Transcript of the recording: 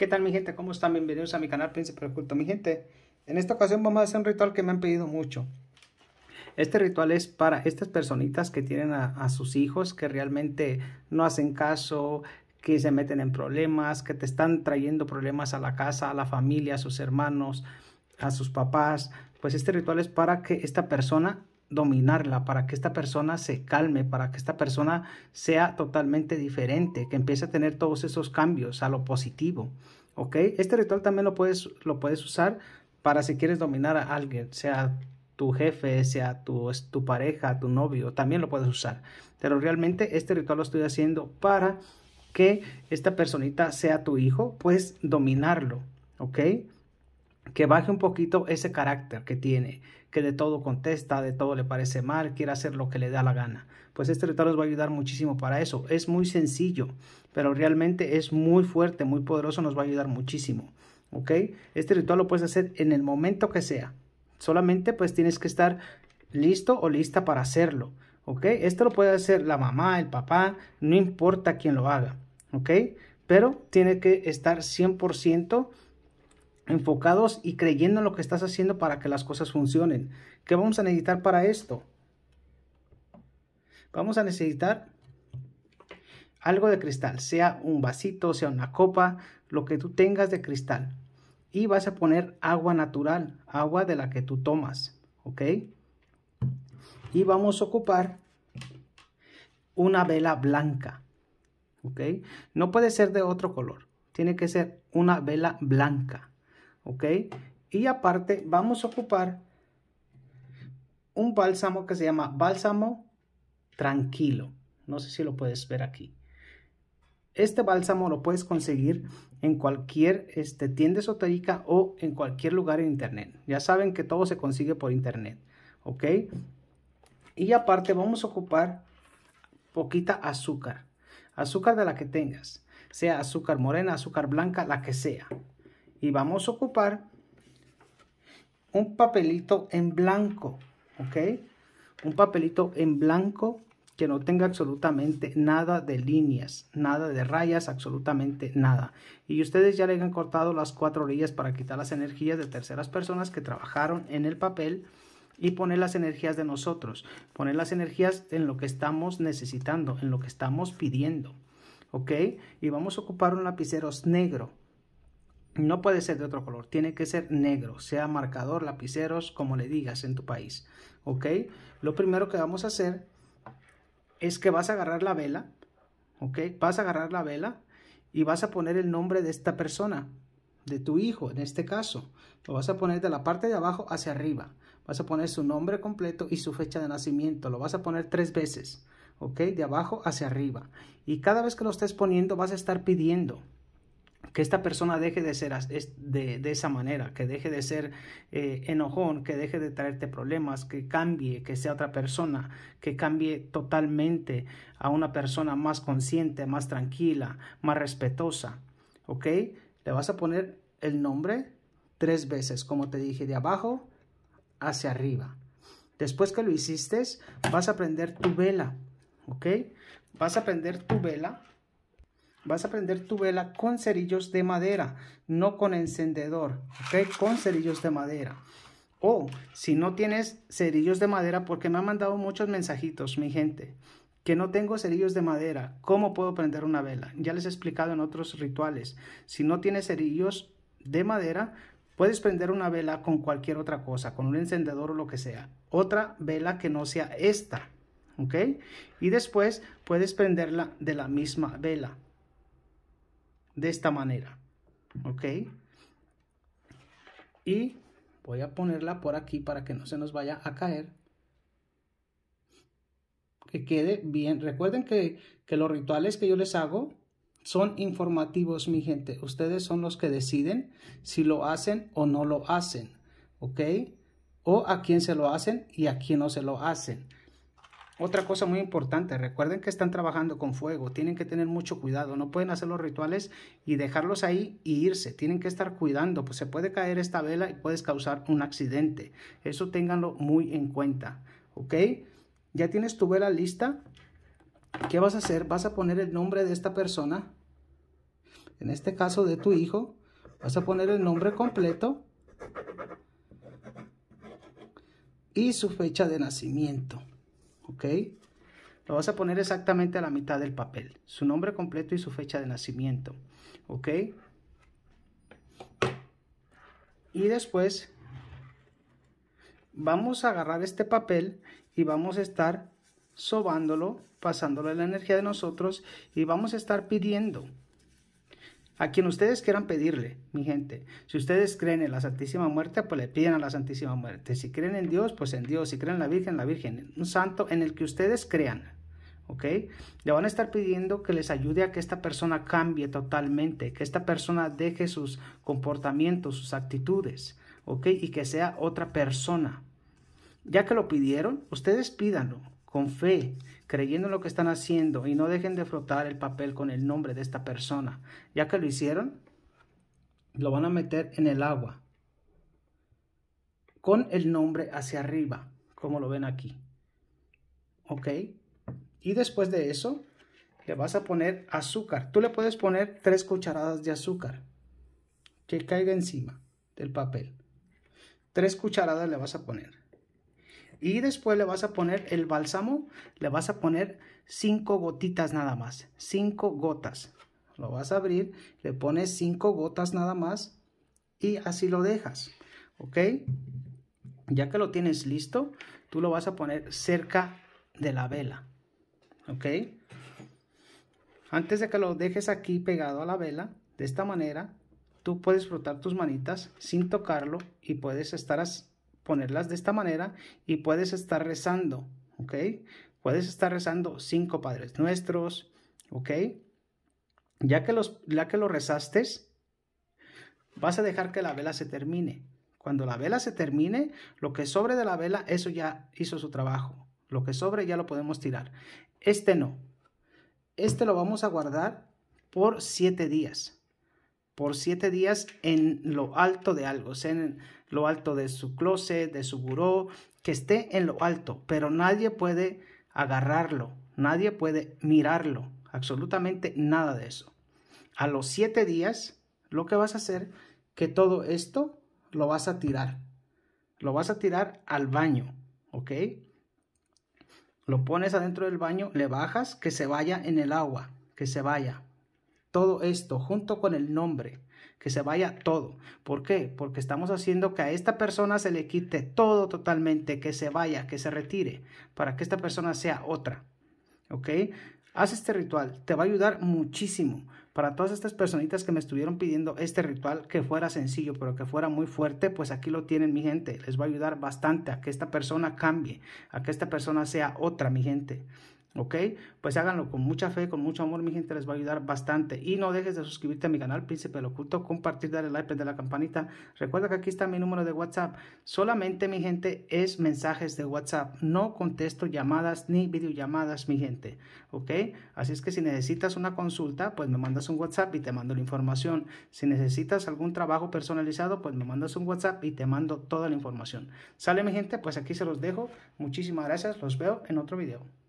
¿Qué tal mi gente? ¿Cómo están? Bienvenidos a mi canal Príncipe Oculto. Mi gente, en esta ocasión vamos a hacer un ritual que me han pedido mucho. Este ritual es para estas personitas que tienen a, a sus hijos, que realmente no hacen caso, que se meten en problemas, que te están trayendo problemas a la casa, a la familia, a sus hermanos, a sus papás. Pues este ritual es para que esta persona dominarla, para que esta persona se calme, para que esta persona sea totalmente diferente, que empiece a tener todos esos cambios a lo positivo. ¿Ok? Este ritual también lo puedes, lo puedes usar para si quieres dominar a alguien, sea tu jefe, sea tu, tu pareja, tu novio, también lo puedes usar. Pero realmente este ritual lo estoy haciendo para que esta personita sea tu hijo, puedes dominarlo, ¿ok? que baje un poquito ese carácter que tiene, que de todo contesta, de todo le parece mal, quiere hacer lo que le da la gana. Pues este ritual nos va a ayudar muchísimo para eso. Es muy sencillo, pero realmente es muy fuerte, muy poderoso, nos va a ayudar muchísimo. ¿Ok? Este ritual lo puedes hacer en el momento que sea. Solamente pues tienes que estar listo o lista para hacerlo. ¿Ok? Esto lo puede hacer la mamá, el papá, no importa quién lo haga. ¿Ok? Pero tiene que estar 100% enfocados y creyendo en lo que estás haciendo para que las cosas funcionen. ¿Qué vamos a necesitar para esto? Vamos a necesitar algo de cristal, sea un vasito, sea una copa, lo que tú tengas de cristal. Y vas a poner agua natural, agua de la que tú tomas, ¿ok? Y vamos a ocupar una vela blanca, ¿ok? No puede ser de otro color, tiene que ser una vela blanca. ¿ok? Y aparte vamos a ocupar un bálsamo que se llama bálsamo tranquilo. No sé si lo puedes ver aquí. Este bálsamo lo puedes conseguir en cualquier este, tienda esotérica o en cualquier lugar en internet. Ya saben que todo se consigue por internet, ¿ok? Y aparte vamos a ocupar poquita azúcar. Azúcar de la que tengas, sea azúcar morena, azúcar blanca, la que sea, y vamos a ocupar un papelito en blanco, ¿ok? Un papelito en blanco que no tenga absolutamente nada de líneas, nada de rayas, absolutamente nada. Y ustedes ya le han cortado las cuatro orillas para quitar las energías de terceras personas que trabajaron en el papel y poner las energías de nosotros, poner las energías en lo que estamos necesitando, en lo que estamos pidiendo. ¿Ok? Y vamos a ocupar un lapicero negro no puede ser de otro color, tiene que ser negro, sea marcador, lapiceros, como le digas en tu país. ¿Ok? Lo primero que vamos a hacer es que vas a agarrar la vela, ¿ok? Vas a agarrar la vela y vas a poner el nombre de esta persona, de tu hijo en este caso. Lo vas a poner de la parte de abajo hacia arriba. Vas a poner su nombre completo y su fecha de nacimiento. Lo vas a poner tres veces, ¿ok? De abajo hacia arriba. Y cada vez que lo estés poniendo vas a estar pidiendo, que esta persona deje de ser de, de esa manera, que deje de ser eh, enojón, que deje de traerte problemas, que cambie, que sea otra persona, que cambie totalmente a una persona más consciente, más tranquila, más respetuosa. ¿Ok? Le vas a poner el nombre tres veces, como te dije, de abajo hacia arriba. Después que lo hiciste, vas a prender tu vela. ¿Ok? Vas a prender tu vela Vas a prender tu vela con cerillos de madera, no con encendedor, ¿ok? Con cerillos de madera. O si no tienes cerillos de madera, porque me han mandado muchos mensajitos, mi gente, que no tengo cerillos de madera, ¿cómo puedo prender una vela? Ya les he explicado en otros rituales. Si no tienes cerillos de madera, puedes prender una vela con cualquier otra cosa, con un encendedor o lo que sea. Otra vela que no sea esta, ¿ok? Y después puedes prenderla de la misma vela de esta manera. ¿Ok? Y voy a ponerla por aquí para que no se nos vaya a caer. Que quede bien. Recuerden que, que los rituales que yo les hago son informativos, mi gente. Ustedes son los que deciden si lo hacen o no lo hacen. ¿Ok? O a quién se lo hacen y a quién no se lo hacen. Otra cosa muy importante, recuerden que están trabajando con fuego, tienen que tener mucho cuidado, no pueden hacer los rituales y dejarlos ahí y irse, tienen que estar cuidando, pues se puede caer esta vela y puedes causar un accidente. Eso ténganlo muy en cuenta, ¿ok? Ya tienes tu vela lista. ¿Qué vas a hacer? Vas a poner el nombre de esta persona, en este caso de tu hijo, vas a poner el nombre completo y su fecha de nacimiento. ¿ok? Lo vas a poner exactamente a la mitad del papel, su nombre completo y su fecha de nacimiento, ¿ok? Y después vamos a agarrar este papel y vamos a estar sobándolo, pasándole la energía de nosotros y vamos a estar pidiendo, a quien ustedes quieran pedirle, mi gente. Si ustedes creen en la Santísima Muerte, pues le piden a la Santísima Muerte. Si creen en Dios, pues en Dios. Si creen en la Virgen, la Virgen. Un santo en el que ustedes crean. ¿Ok? Le van a estar pidiendo que les ayude a que esta persona cambie totalmente, que esta persona deje sus comportamientos, sus actitudes, ¿ok? Y que sea otra persona. Ya que lo pidieron, ustedes pídanlo, con fe, creyendo en lo que están haciendo y no dejen de frotar el papel con el nombre de esta persona. Ya que lo hicieron, lo van a meter en el agua con el nombre hacia arriba, como lo ven aquí. ¿Ok? Y después de eso, le vas a poner azúcar. Tú le puedes poner tres cucharadas de azúcar que caiga encima del papel. Tres cucharadas le vas a poner. Y después le vas a poner el bálsamo, le vas a poner cinco gotitas nada más, cinco gotas. Lo vas a abrir, le pones cinco gotas nada más y así lo dejas, ¿ok? Ya que lo tienes listo, tú lo vas a poner cerca de la vela, ¿ok? Antes de que lo dejes aquí pegado a la vela, de esta manera, tú puedes frotar tus manitas sin tocarlo y puedes estar así ponerlas de esta manera y puedes estar rezando, ¿ok? Puedes estar rezando cinco Padres Nuestros, ¿ok? Ya que, los, ya que lo rezaste, vas a dejar que la vela se termine. Cuando la vela se termine, lo que sobre de la vela, eso ya hizo su trabajo. Lo que sobre ya lo podemos tirar. Este no. Este lo vamos a guardar por siete días por siete días en lo alto de algo, sea en lo alto de su closet, de su buró, que esté en lo alto, pero nadie puede agarrarlo, nadie puede mirarlo, absolutamente nada de eso. A los siete días, lo que vas a hacer, que todo esto lo vas a tirar, lo vas a tirar al baño, ¿ok? Lo pones adentro del baño, le bajas, que se vaya en el agua, que se vaya, todo esto junto con el nombre, que se vaya todo. ¿Por qué? Porque estamos haciendo que a esta persona se le quite todo totalmente, que se vaya, que se retire, para que esta persona sea otra. ¿Ok? Haz este ritual, te va a ayudar muchísimo. Para todas estas personitas que me estuvieron pidiendo este ritual que fuera sencillo, pero que fuera muy fuerte, pues aquí lo tienen mi gente. Les va a ayudar bastante a que esta persona cambie, a que esta persona sea otra mi gente. ¿ok? Pues háganlo con mucha fe, con mucho amor, mi gente, les va a ayudar bastante. Y no dejes de suscribirte a mi canal Príncipe del Oculto, compartir, darle like, prender la campanita. Recuerda que aquí está mi número de WhatsApp. Solamente, mi gente, es mensajes de WhatsApp. No contesto llamadas ni videollamadas, mi gente, ¿ok? Así es que si necesitas una consulta, pues me mandas un WhatsApp y te mando la información. Si necesitas algún trabajo personalizado, pues me mandas un WhatsApp y te mando toda la información. ¿Sale, mi gente? Pues aquí se los dejo. Muchísimas gracias. Los veo en otro video.